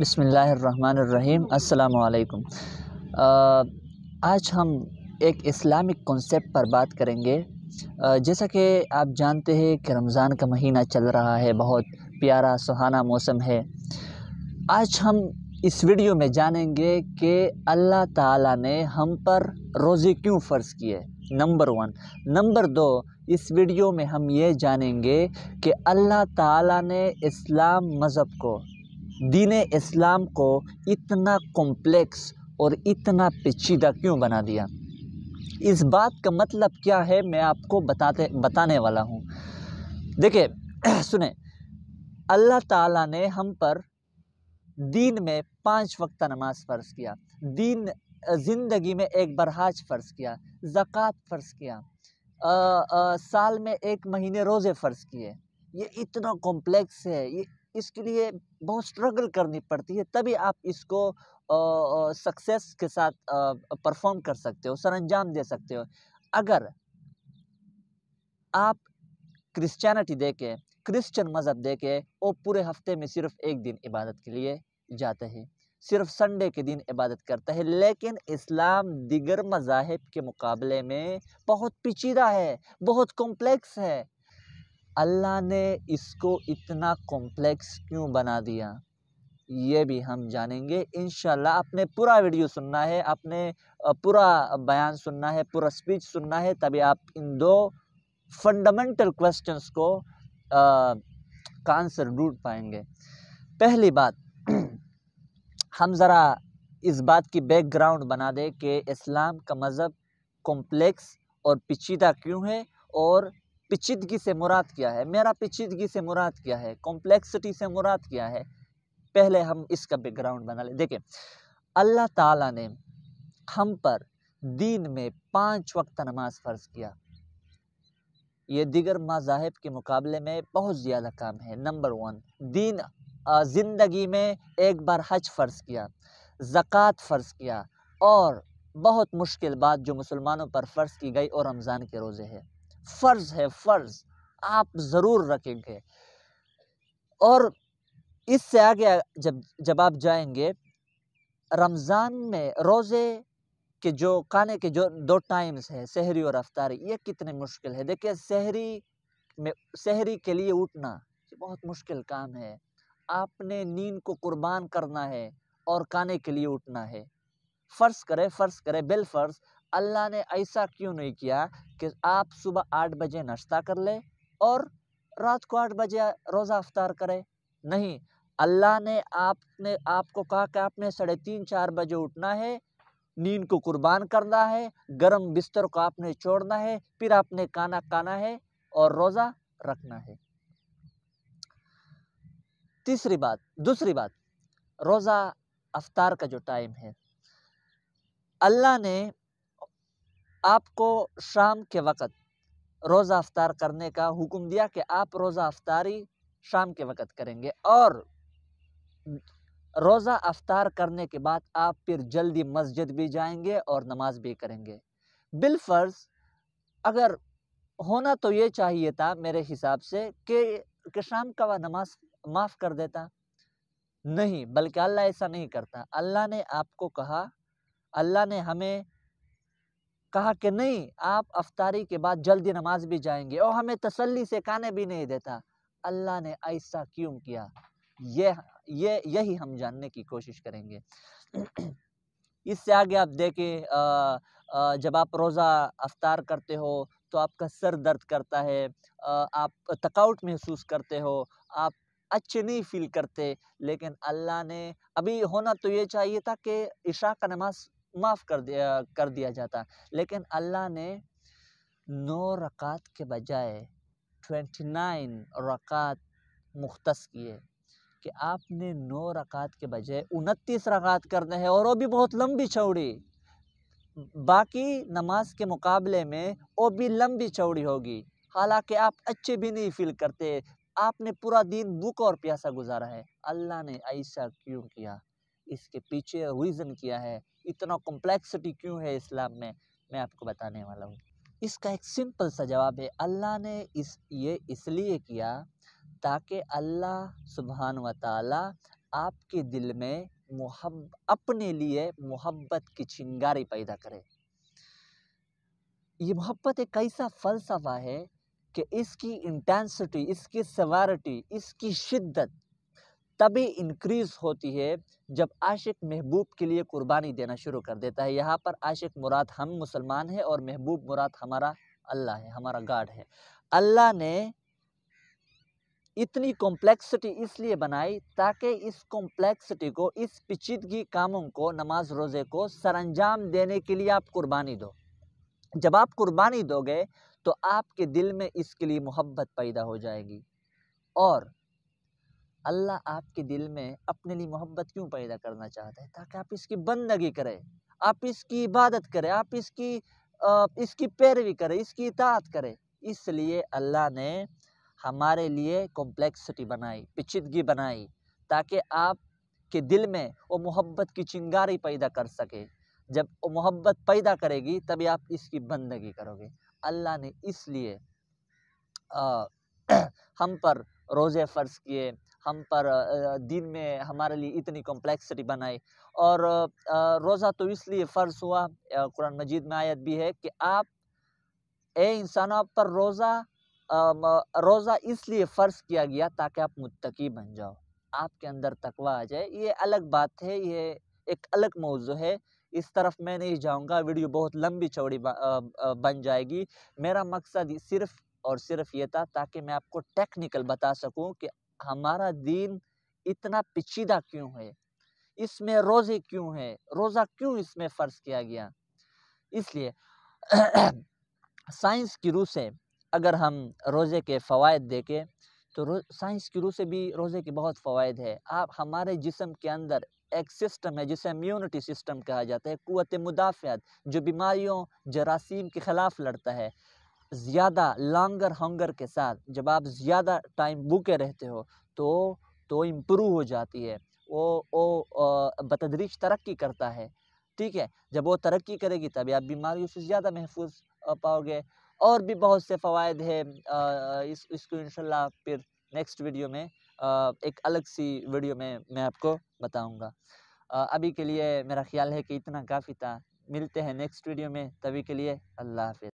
बसमीम अल्लाम आज हम एक इस्लामिक कॉन्सेप्ट पर बात करेंगे जैसा कि आप जानते हैं कि रमज़ान का महीना चल रहा है बहुत प्यारा सुहाना मौसम है आज हम इस वीडियो में जानेंगे कि अल्लाह ताला ने हम पर रोज़े क्यों फ़र्ज़ किए नंबर वन नंबर दो इस वीडियो में हम ये जानेंगे कि अल्लाह ताला ने इस्लाम मज़हब को दीन इस्लाम को इतना कॉम्प्लेक्स और इतना पेचीदा क्यों बना दिया इस बात का मतलब क्या है मैं आपको बताते बताने वाला हूँ देखिए सुने अल्लाह ताला ने हम पर दीन में पांच वक्त नमाज फ़र्ज़ किया दीन ज़िंदगी में एक बरहाज फ़र्ज़ किया ज़क़़त फ़र्ज़ किया आ, आ, साल में एक महीने रोज़े फ़र्ज़ किए ये इतना कॉम्प्लेक्स है ये इसके लिए बहुत स्ट्रगल करनी पड़ती है तभी आप इसको सक्सेस के साथ परफॉर्म कर सकते हो सर अंजाम दे सकते हो अगर आप क्रिश्चियनिटी दे क्रिश्चियन क्रिश्चन मज़हब देखे वो पूरे हफ्ते में सिर्फ एक दिन इबादत के लिए जाते हैं सिर्फ संडे के दिन इबादत करता है लेकिन इस्लाम दिगर मजाहब के मुकाबले में बहुत पेचीदा है बहुत कॉम्प्लेक्स है अल्लाह ने इसको इतना कॉम्प्लेक्स क्यों बना दिया ये भी हम जानेंगे इन आपने पूरा वीडियो सुनना है आपने पूरा बयान सुनना है पूरा स्पीच सुनना है तभी आप इन दो फंडामेंटल क्वेश्चंस को का आंसर ढूंढ पाएंगे पहली बात हम ज़रा इस बात की बैकग्राउंड बना दें कि इस्लाम का मज़हब कॉम्प्लेक्स और पिचीदा क्यों है और पेचीदगी से मुराद क्या है मेरा पेचीदगी से मुराद क्या है कॉम्प्लेक्सिटी से मुराद क्या है पहले हम इसका बैकग्राउंड बना लें देखें अल्लाह ताला ने हम पर दीन में पांच वक्त नमाज फ़र्ज किया ये दिगर मजाहब के मुकाबले में बहुत ज़्यादा काम है नंबर वन दीन ज़िंदगी में एक बार हज फ़र्ज किया ज़क़़त फ़र्ज किया और बहुत मुश्किल बात जो मुसलमानों पर फ़र्ज की गई और रमज़ान के रोज़े है फ़र्ज़ है फ़र्ज़ आप ज़रूर रखेंगे और इससे आगे जब जब आप जाएंगे रमज़ान में रोज़े के जो खाने के जो दो टाइम्स है शहरी और रफ्तारी ये कितने मुश्किल है देखिए शहरी में शहरी के लिए उठना ये बहुत मुश्किल काम है आपने नींद को कुर्बान करना है और खाने के लिए उठना है फ़र्ज़ करे फ़र्ज़ करे बिल फ़र्ज़ अल्लाह ने ऐसा क्यों नहीं किया कि आप सुबह आठ बजे नाश्ता कर ले और रात को आठ बजे रोज़ा अफ्तार करें नहीं अल्लाह ने आपने आपको कहा कि आपने साढ़े तीन चार बजे उठना है नींद को कुर्बान करना है गर्म बिस्तर को आपने छोड़ना है फिर आपने काना काना है और रोज़ा रखना है तीसरी बात दूसरी बात रोज़ा अफ्तार का जो टाइम है अल्लाह ने आपको शाम के वक़्त रोज़ा अफ्तार करने का हुक्म दिया कि आप रोज़ा अफ्तारी शाम के वक़्त करेंगे और रोज़ा अफ्तार करने के बाद आप फिर जल्दी मस्जिद भी जाएंगे और नमाज भी करेंगे बिलफर्ज अगर होना तो ये चाहिए था मेरे हिसाब से कि, कि शाम का वह नमाज माफ़ कर देता नहीं बल्कि अल्लाह ऐसा नहीं करता अल्लाह ने आपको कहा अल्लाह ने हमें कहा कि नहीं आप अफतारी के बाद जल्दी नमाज भी जाएंगे और हमें तसल्ली से खाने भी नहीं देता अल्लाह ने ऐसा क्यों किया ये ये यही हम जानने की कोशिश करेंगे इससे आगे आप देखें जब आप रोज़ा अफतार करते हो तो आपका सर दर्द करता है आप थकावट महसूस करते हो आप अच्छे नहीं फील करते लेकिन अल्लाह ने अभी होना तो ये चाहिए था कि इशा का नमाज माफ़ कर दिया कर दिया जाता लेकिन अल्लाह ने नौ रकात के बजाय ट्वेंटी नाइन रकात मुख्त किए कि आपने नौ रकात के बजाय उनतीस रकात करने हैं और वो भी बहुत लंबी चौड़ी बाकी नमाज के मुकाबले में वो भी लंबी चौड़ी होगी हालांकि आप अच्छे भी नहीं फील करते आपने पूरा दिन भूख और प्यासा गुजारा है अल्लाह ने ऐसा क्यों किया इसके पीछे रीज़न क्या है इतना कॉम्प्लेक्सिटी क्यों है इस्लाम में मैं आपको बताने वाला हूँ इसका एक सिंपल सा जवाब है अल्लाह ने इस ये इसलिए किया ताकि अल्लाह सुबहान व ताला आपके दिल में मोहब अपने लिए मोहब्बत की चिंगारी पैदा करे ये मोहब्बत एक ऐसा फ़लसफ़ा है कि इसकी इंटेंसिटी इसकी सवारटी इसकी शिद्दत तभी इनक्रीज़ होती है जब आशिक महबूब के लिए कुर्बानी देना शुरू कर देता है यहाँ पर आशिक मुराद हम मुसलमान हैं और महबूब मुराद हमारा अल्लाह है हमारा गाड है अल्लाह ने इतनी कॉम्प्लेक्सिटी इसलिए बनाई ताकि इस कॉम्प्लेक्सिटी को इस पेचीदगी कामों को नमाज रोज़े को सरंजाम देने के लिए आप कुर्बानी दो जब आप कुर्बानी दोगे तो आपके दिल में इसके लिए मोहब्बत पैदा हो जाएगी और अल्लाह आपके दिल में अपने लिए मोहब्बत क्यों पैदा करना चाहता है ताकि आप इसकी बंदगी करें आप इसकी इबादत करें आप इसकी इसकी पैरवी करें इसकी इतात करें इसलिए अल्लाह ने हमारे लिए कॉम्प्लेक्सिटी बनाई पेचीदगी बनाई ताकि आप के दिल में वो मोहब्बत की चिंगारी पैदा कर सके जब वो मोहब्बत पैदा करेगी तभी आप इसकी बंदगी करोगे अल्लाह ने इसलिए हम पर रोज़े फ़र्ज किए हम पर दिन में हमारे लिए इतनी कॉम्प्लेक्सिटी बनाई और रोज़ा तो इसलिए फ़र्ज हुआ कुरान मजीद में आयत भी है कि आप ए इंसान आप पर रोज़ा रोज़ा इसलिए फ़र्ज किया गया ताकि आप मुतकी बन जाओ आपके अंदर तकवा आ जाए ये अलग बात है ये एक अलग मौजू है इस तरफ मैं नहीं जाऊंगा वीडियो बहुत लंबी चौड़ी बन जाएगी मेरा मकसद सिर्फ़ और सिर्फ ये था ताकि मैं आपको टेक्निकल बता सकूं कि हमारा दीन इतना पेचीदा क्यों है इसमें रोज़े क्यों है रोज़ा क्यों इसमें फ़र्ज किया गया इसलिए साइंस की रूह से अगर हम रोज़े के फ़वाद देखें तो साइंस की रूह से भी रोज़े के बहुत फ़वाद है आप हमारे जिसम के अंदर एक सिस्टम है जिसे इम्यूनिटी सिस्टम कहा जाता है क़वत मुदाफ़त जो बीमारियों जरासीम के ख़िलाफ़ लड़ता है ज़्यादा लॉन्गर हंगर के साथ जब आप ज़्यादा टाइम भूखे रहते हो तो तो इम्प्रूव हो जाती है वो वो बतदरीज तरक्की करता है ठीक है जब वो तरक्की करेगी तभी आप बीमारियों से ज़्यादा महफूज पाओगे और भी बहुत से फ़वाद है इस इसको इंशाल्लाह फिर नेक्स्ट वीडियो में एक अलग सी वीडियो में मैं आपको बताऊँगा अभी के लिए मेरा ख्याल है कि इतना काफ़ी था मिलते हैं नेक्स्ट वीडियो में तभी के लिए अल्लाह हाफि